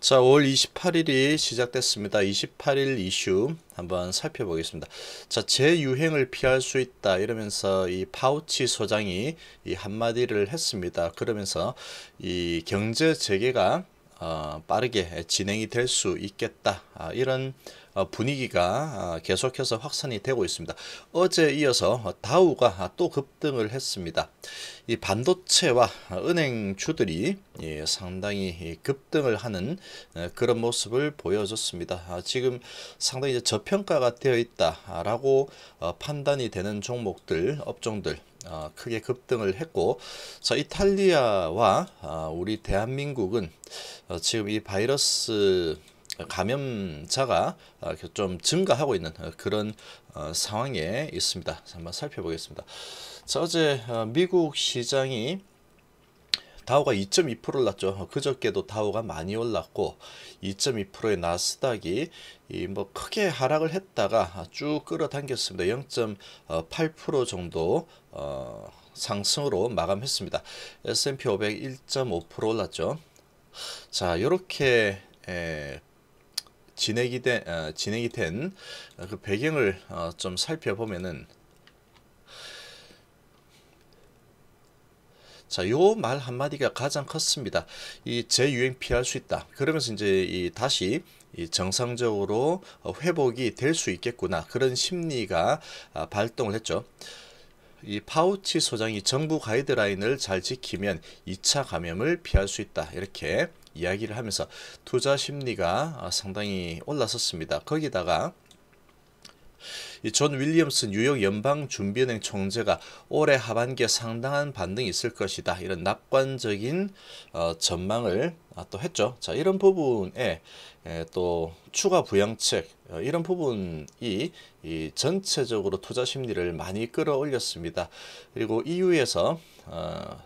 자, 5월 28일이 시작됐습니다. 28일 이슈 한번 살펴보겠습니다. 자, 재유행을 피할 수 있다 이러면서 이 파우치 소장이 이 한마디를 했습니다. 그러면서 이 경제 재개가 어, 빠르게 진행이 될 수 있겠다 아, 이런 어, 분위기가 아, 계속해서 확산이 되고 있습니다. 어제 이어서 다우가 또 급등을 했습니다. 이 반도체와 은행주들이 예, 상당히 급등을 하는 어, 그런 모습을 보여줬습니다. 아, 지금 상당히 저평가가 되어 있다라고 판단이 되는 종목들, 업종들 어, 크게 급등을 했고 자 이탈리아와 어, 우리 대한민국은 어, 지금 이 바이러스 감염자가 아, 좀 증가하고 있는 어, 그런 어, 상황에 있습니다. 한번 살펴보겠습니다. 자, 어제 어, 미국 시장이 다우가 2.2%를 났죠. 그저께도 다우가 많이 올랐고 2.2%의 나스닥이 이뭐 크게 하락을 했다가 쭉 끌어당겼습니다. 0.8% 정도 어, 상승으로 마감했습니다. S&P 500 1.5% 올랐죠. 자, 이렇게 진행이 된, 어, 진행이 된그 배경을 어, 좀 살펴보면은 자, 요 말 한마디가 가장 컸습니다. 이 재유행 피할 수 있다. 그러면서 이제 이 다시 이 정상적으로 회복이 될 수 있겠구나. 그런 심리가 아, 발동을 했죠. 이 파우치 소장이 정부 가이드라인을 잘 지키면 2차 감염을 피할 수 있다. 이렇게 이야기를 하면서 투자 심리가 아, 상당히 올라섰습니다. 거기다가 이존 윌리엄슨 뉴욕 연방준비은행 총재가 올해 하반기에 상당한 반등이 있을 것이다. 이런 낙관적인 어, 전망을 아, 또 했죠. 자 이런 부분에 에, 또 추가 부양책 어, 이런 부분이 이 전체적으로 투자 심리를 많이 끌어올렸습니다. 그리고 이 u 에서 어,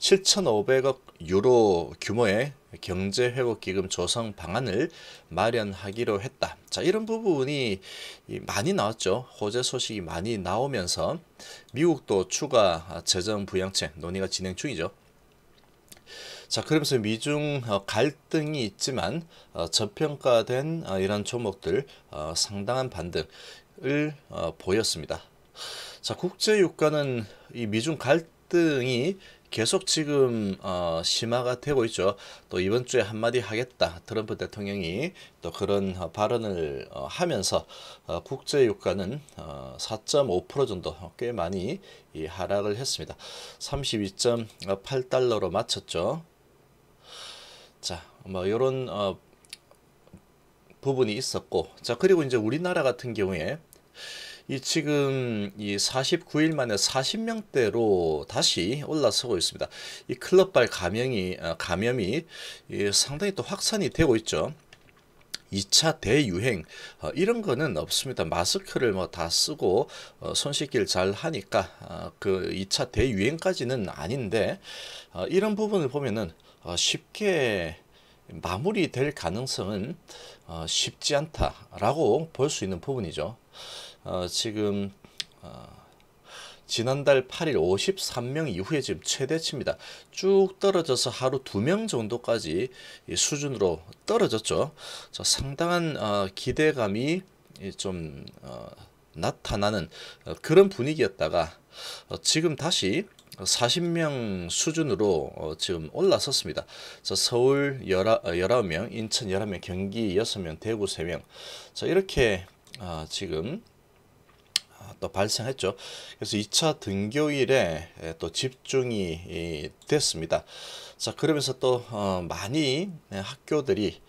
7,500억 유로 규모의 경제회복기금 조성 방안을 마련하기로 했다. 자, 이런 부분이 많이 나왔죠. 호재 소식이 많이 나오면서 미국도 추가 재정 부양책 논의가 진행 중이죠. 자 그러면서 미중 어, 갈등이 있지만 어, 저평가된 어, 이런 종목들 상당한 반등을 보였습니다. 자 국제 유가는 이 미중 갈등이 계속 지금 어, 심화가 되고 있죠. 또 이번 주에 한마디 하겠다. 트럼프 대통령이 또 그런 어, 발언을 어, 하면서 어, 국제 유가는 어, 4.5% 정도 꽤 많이 이, 하락을 했습니다. 32.8달러로 마쳤죠. 자, 뭐요런 어, 부분이 있었고, 자 그리고 이제 우리나라 같은 경우에 이 지금 이 49일 만에 40명대로 다시 올라서고 있습니다. 이 클럽발 감염이 어, 감염이 상당히 또 확산이 되고 있죠. 2차 대유행 어, 이런 거는 없습니다. 마스크를 뭐 다 쓰고 어, 손씻기잘 하니까 어, 그 2차 대유행까지는 아닌데 어, 이런 부분을 보면은 어, 쉽게 마무리될 가능성은 쉽지 않다라고 볼 수 있는 부분이죠. 어, 지금 어, 지난달 8일 53명 이후에 지금 최대치입니다. 쭉 떨어져서 하루 2명 정도까지 수준으로 떨어졌죠. 자, 상당한 어, 기대감이 좀 어, 나타나는 어, 그런 분위기였다가 어, 지금 다시 40명 수준으로 어, 지금 올라섰습니다. 자, 서울 19, 어, 명 인천 11명, 경기 6명, 대구 3명. 자, 이렇게 어, 지금 아, 또 발생했죠. 그래서 2차 등교일에 또 집중이 됐습니다. 자, 그러면서 또 어, 많이 학교들이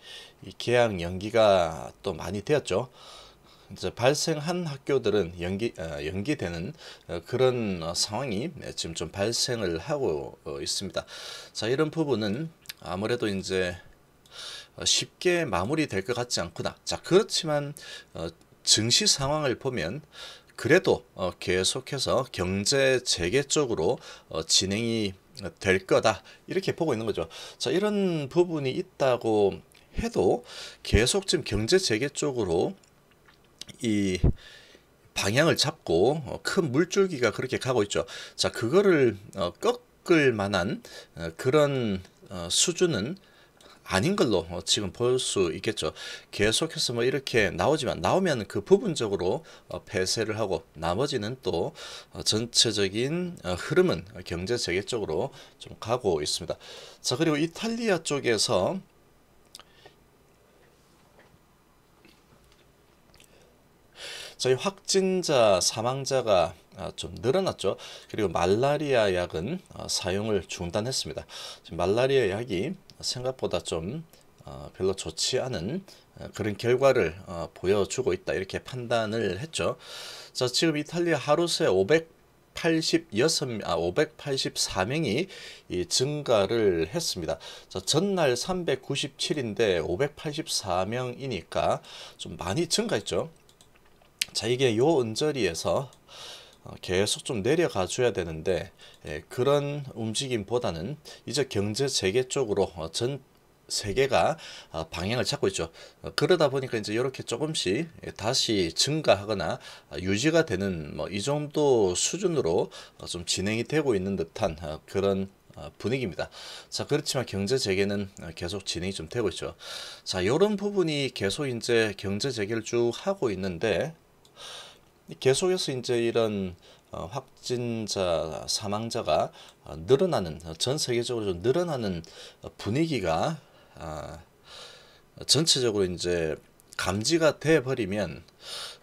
개학 연기가 또 많이 되었죠. 이제 발생한 학교들은 연기 어, 연기되는 어, 그런 상황이 네, 지금 좀 발생을 하고 있습니다. 자, 이런 부분은 아무래도 이제 쉽게 마무리될 것 같지 않구나. 자, 그렇지만 증시 상황을 보면 그래도 어, 계속해서 경제 재개 쪽으로 어, 진행이 될 거다 이렇게 보고 있는 거죠. 자 이런 부분이 있다고 해도 계속 지금 경제 재개 쪽으로 이 방향을 잡고 어, 큰 물줄기가 그렇게 가고 있죠. 자 그거를 어, 꺾을 만한 어, 그런 어, 수준은 아닌 걸로 어, 지금 볼 수 있겠죠. 계속해서 뭐 이렇게 나오지만 나오면 그 부분적으로 어, 폐쇄를 하고 나머지는 또 어, 전체적인 흐름은 경제 재개 쪽으로 좀 가고 있습니다. 자 그리고 이탈리아 쪽에서 저희 확진자 사망자가 좀 늘어났죠. 그리고 말라리아 약은 사용을 중단했습니다. 말라리아 약이 생각보다 좀 어, 별로 좋지 않은 어, 그런 결과를 어, 보여주고 있다 이렇게 판단을 했죠. 자 지금 이탈리아 하루새 586, 아, 584명이 이 증가를 했습니다. 자, 전날 397인데 584명이니까 좀 많이 증가했죠. 자, 이게 요 언저리에서 어, 계속 좀 내려가 줘야 되는데 예, 그런 움직임보다는 이제 경제 재개 쪽으로 어, 전 세계가 어, 방향을 찾고 있죠. 그러다 보니까 이제 이렇게 조금씩 예, 다시 증가하거나 유지가 되는 뭐 이 정도 수준으로 좀 진행이 되고 있는 듯한 그런 분위기입니다. 자 그렇지만 경제 재개는 계속 진행이 좀 되고 있죠. 자 이런 부분이 계속 이제 경제 재개를 쭉 하고 있는데 계속해서 이제 이런 어, 확진자 사망자가 어, 늘어나는 어, 전 세계적으로 좀 늘어나는 분위기가 아, 전체적으로 이제 감지가 돼 버리면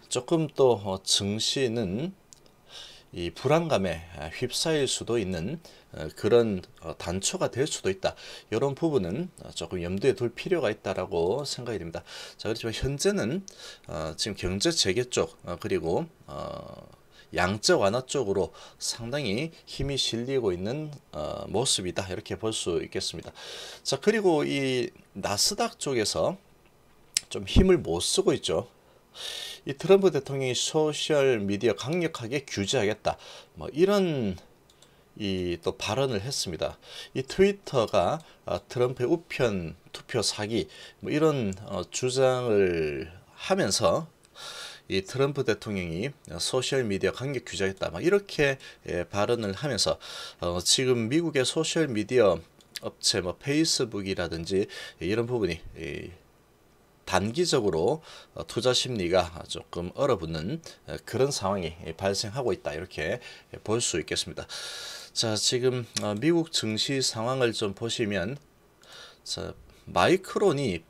조금 또 증시는 이 불안감에 휩싸일 수도 있는 어, 그런 어, 단초가 될 수도 있다. 이런 부분은 어, 조금 염두에 둘 필요가 있다라고 생각이 됩니다. 자 그렇지만 현재는 지금 경제 재개 쪽 그리고 양적 완화 쪽으로 상당히 힘이 실리고 있는 모습이다 이렇게 볼 수 있겠습니다. 자 그리고 이 나스닥 쪽에서 좀 힘을 못 쓰고 있죠. 이 트럼프 대통령이 소셜 미디어 강력하게 규제하겠다. 뭐 이런 이 또 발언을 했습니다. 이 트위터가 어, 트럼프의 우편 투표 사기 뭐 이런 어, 주장을 하면서 이 트럼프 대통령이 어, 소셜 미디어 강력 규제하겠다 막 이렇게 예, 발언을 하면서 지금 미국의 소셜 미디어 업체 뭐 페이스북이라든지 이런 부분이 단기적으로 어, 투자 심리가 조금 얼어붙는 어, 그런 상황이 발생하고 있다 이렇게 볼 수 있겠습니다. 자 지금 어, 미국 증시 상황을 좀 보시면 자, 마이크론이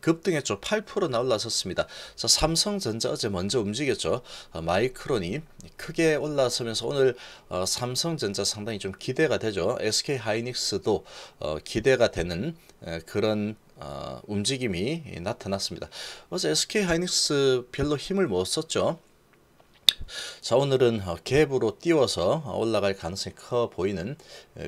급등했죠. 8% 올라섰습니다. 자, 삼성전자 어제 먼저 움직였죠. 어, 마이크론이 크게 올라서면서 오늘 어, 삼성전자 상당히 좀 기대가 되죠. SK하이닉스도 어, 기대가 되는 그런 어, 움직임이 나타났습니다. 어제 SK 하이닉스 별로 힘을 못 썼죠. 자 오늘은 갭으로 띄워서 올라갈 가능성이 커 보이는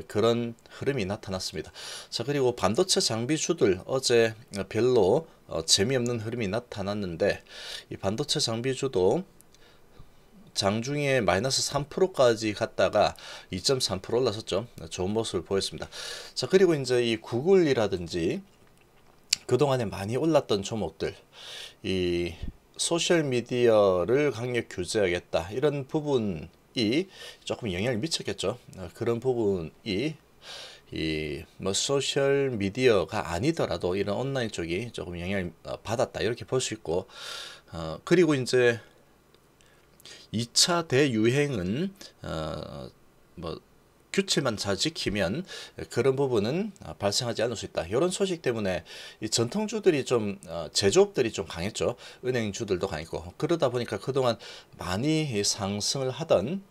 그런 흐름이 나타났습니다. 자 그리고 반도체 장비주들 어제 별로 어, 재미없는 흐름이 나타났는데 이 반도체 장비주도 장중에 마이너스 3%까지 갔다가 2.3% 올라섰죠. 좋은 모습을 보였습니다. 자, 그리고 이제 이 구글이라든지 그동안에 많이 올랐던 종목들 이 소셜미디어를 강력 규제하겠다 이런 부분이 조금 영향을 미쳤겠죠 어, 그런 부분이 이 뭐 소셜 미디어가 아니더라도 이런 온라인 쪽이 조금 영향을 어, 받았다 이렇게 볼 수 있고 어 그리고 이제 2차 대유행은 어뭐 규칙만 잘 지키면 그런 부분은 아, 발생하지 않을 수 있다. 이런 소식 때문에 전통주들이 좀 어, 제조업들이 좀 강했죠. 은행주들도 강했고 그러다 보니까 그동안 많이 상승을 하던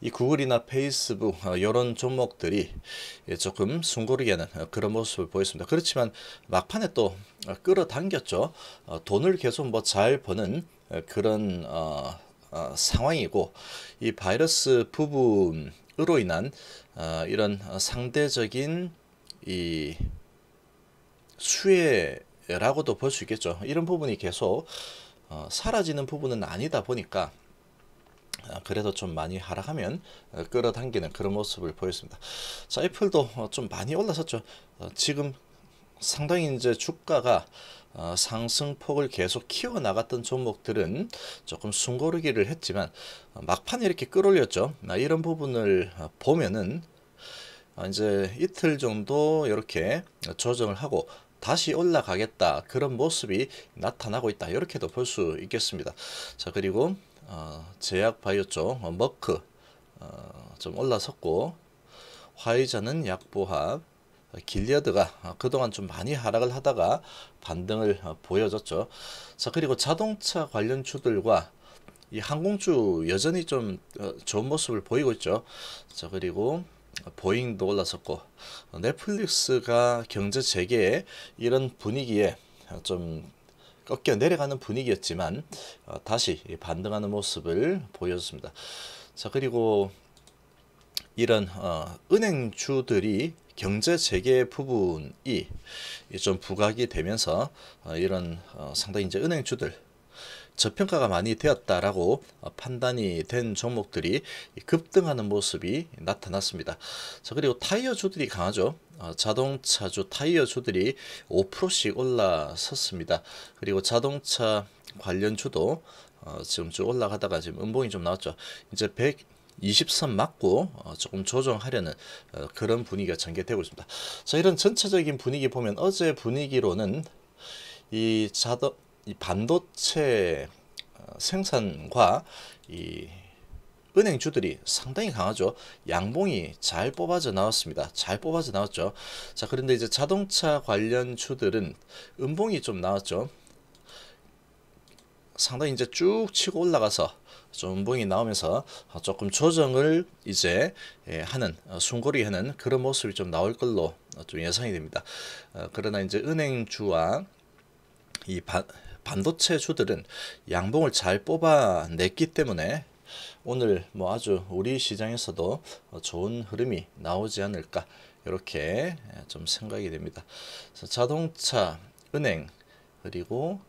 이 구글이나 페이스북 이런 어, 종목들이 조금 숨고르게는 어, 그런 모습을 보였습니다. 그렇지만 막판에 또 끌어당겼죠. 돈을 계속 뭐 잘 버는 그런 어, 어, 상황이고 이 바이러스 부분 으로 인한 어, 이런 어, 상대적인 이 수혜라고도 볼 수 있겠죠. 이런 부분이 계속 어, 사라지는 부분은 아니다 보니까 어, 그래도 좀 많이 하락하면 어, 끌어당기는 그런 모습을 보였습니다. 자, 애플도 좀 많이 올라섰죠. 지금 상당히 이제 주가가 어, 상승폭을 계속 키워나갔던 종목들은 조금 숨고르기를 했지만 어, 막판에 이렇게 끌어올렸죠. 아, 이런 부분을 어, 보면은 이제 이틀 정도 이렇게 조정을 하고 다시 올라가겠다 그런 모습이 나타나고 있다 이렇게도 볼 수 있겠습니다 자 그리고 어, 제약바이오 쪽 어, 머크 어, 좀 올라섰고 화이자는 약보합 길리어드가 어, 그동안 좀 많이 하락을 하다가 반등을 어, 보여줬죠. 자 그리고 자동차 관련 주들과 이 항공주 여전히 좀 어, 좋은 모습을 보이고 있죠. 자 그리고 보잉도 올라섰고 넷플릭스가 경제 재개에 이런 분위기에 좀 꺾여 내려가는 분위기였지만 다시 반등하는 모습을 보여줬습니다. 자 그리고 이런 은행주들이 경제 재개 부분이 좀 부각이 되면서 어, 이런 어, 상당히 이제 은행주들 저평가가 많이 되었다라고 어, 판단이 된 종목들이 급등하는 모습이 나타났습니다. 자 그리고 타이어주들이 강하죠. 자동차주 타이어주들이 5%씩 올라섰습니다. 그리고 자동차 관련주도 지금 쭉 올라가다가 지금 음봉이 좀 나왔죠. 이제 100 20선 맞고 어, 조금 조정하려는 어, 그런 분위기가 전개되고 있습니다. 자 이런 전체적인 분위기 보면 어제 분위기로는 이 자동 이 반도체 어, 생산과 이 은행주들이 상당히 강하죠. 양봉이 잘 뽑아져 나왔습니다. 잘 뽑아져 나왔죠. 자, 그런데 이제 자동차 관련 주들은 음봉이 좀 나왔죠. 상당히 이제 쭉 치고 올라가서 전봉이 나오면서 조금 조정을 이제 예, 하는 순거리하는 어, 그런 모습이 좀 나올 걸로 어, 좀 예상이 됩니다. 어, 그러나 이제 은행주와 이 반도체 주들은 양봉을 잘 뽑아냈기 때문에 오늘 뭐 아주 우리 시장에서도 좋은 흐름이 나오지 않을까 이렇게 예, 좀 생각이 됩니다. 자동차, 은행 그리고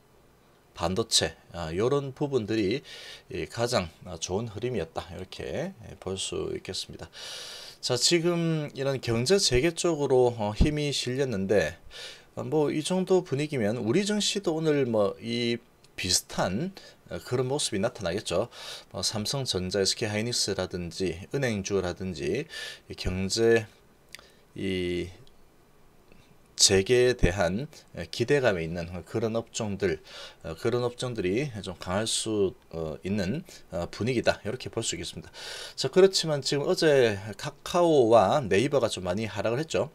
반도체 이런 아, 부분들이 예, 가장 아, 좋은 흐름이었다 이렇게 예, 볼수 있겠습니다. 자 지금 이런 경제 재개 쪽으로 어, 힘이 실렸는데 어, 뭐이 정도 분위기면 우리 증시도 오늘 뭐 이 비슷한 어, 그런 모습이 나타나겠죠. 뭐 삼성전자, SK하이닉스라든지 은행주라든지 경제 이 재계에 대한 기대감이 있는 그런 업종들 어, 그런 업종들이 좀 강할 수 어, 있는 어, 분위기다 이렇게 볼 수 있겠습니다 자 그렇지만 지금 어제 카카오와 네이버가 좀 많이 하락을 했죠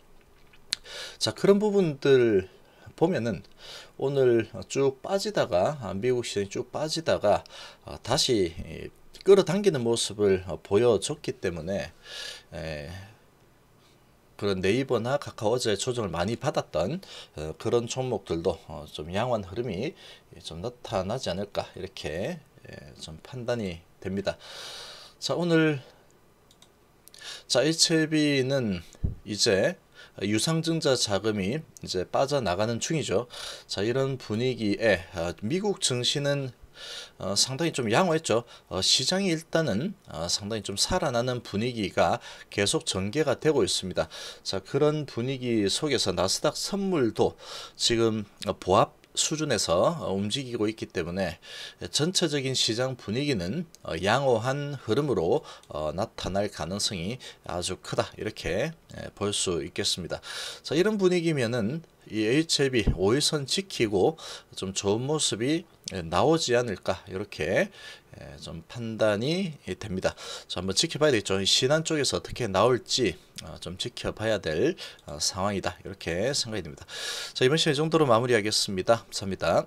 자 그런 부분들 보면은 오늘 쭉 빠지다가 아, 미국 시장이 쭉 빠지다가 다시 끌어당기는 모습을 보여줬기 때문에 그런 네이버나 카카오즈의 조정을 많이 받았던 어, 그런 종목들도 어, 좀 양호한 흐름이 좀 나타나지 않을까 이렇게 예, 좀 판단이 됩니다. 자 오늘 자 HLB는 이제 유상증자 자금이 이제 빠져나가는 중이죠. 자 이런 분위기에 어, 미국 증시는 어, 상당히 좀 양호했죠. 어, 시장이 일단은 어, 상당히 좀 살아나는 분위기가 계속 전개가 되고 있습니다. 자 그런 분위기 속에서 나스닥 선물도 지금 보합 수준에서 어, 움직이고 있기 때문에 전체적인 시장 분위기는 어, 양호한 흐름으로 어, 나타날 가능성이 아주 크다 이렇게 예, 볼수 있겠습니다. 자 이런 분위기면은 이 HLB 5일선 지키고 좀 좋은 모습이 예, 나오지 않을까 이렇게 예, 좀 판단이 됩니다. 자, 한번 지켜봐야 되겠죠. 신안 쪽에서 어떻게 나올지 어, 좀 지켜봐야 될 어, 상황이다 이렇게 생각이 됩니다. 자 이번 시간 이 정도로 마무리하겠습니다. 감사합니다.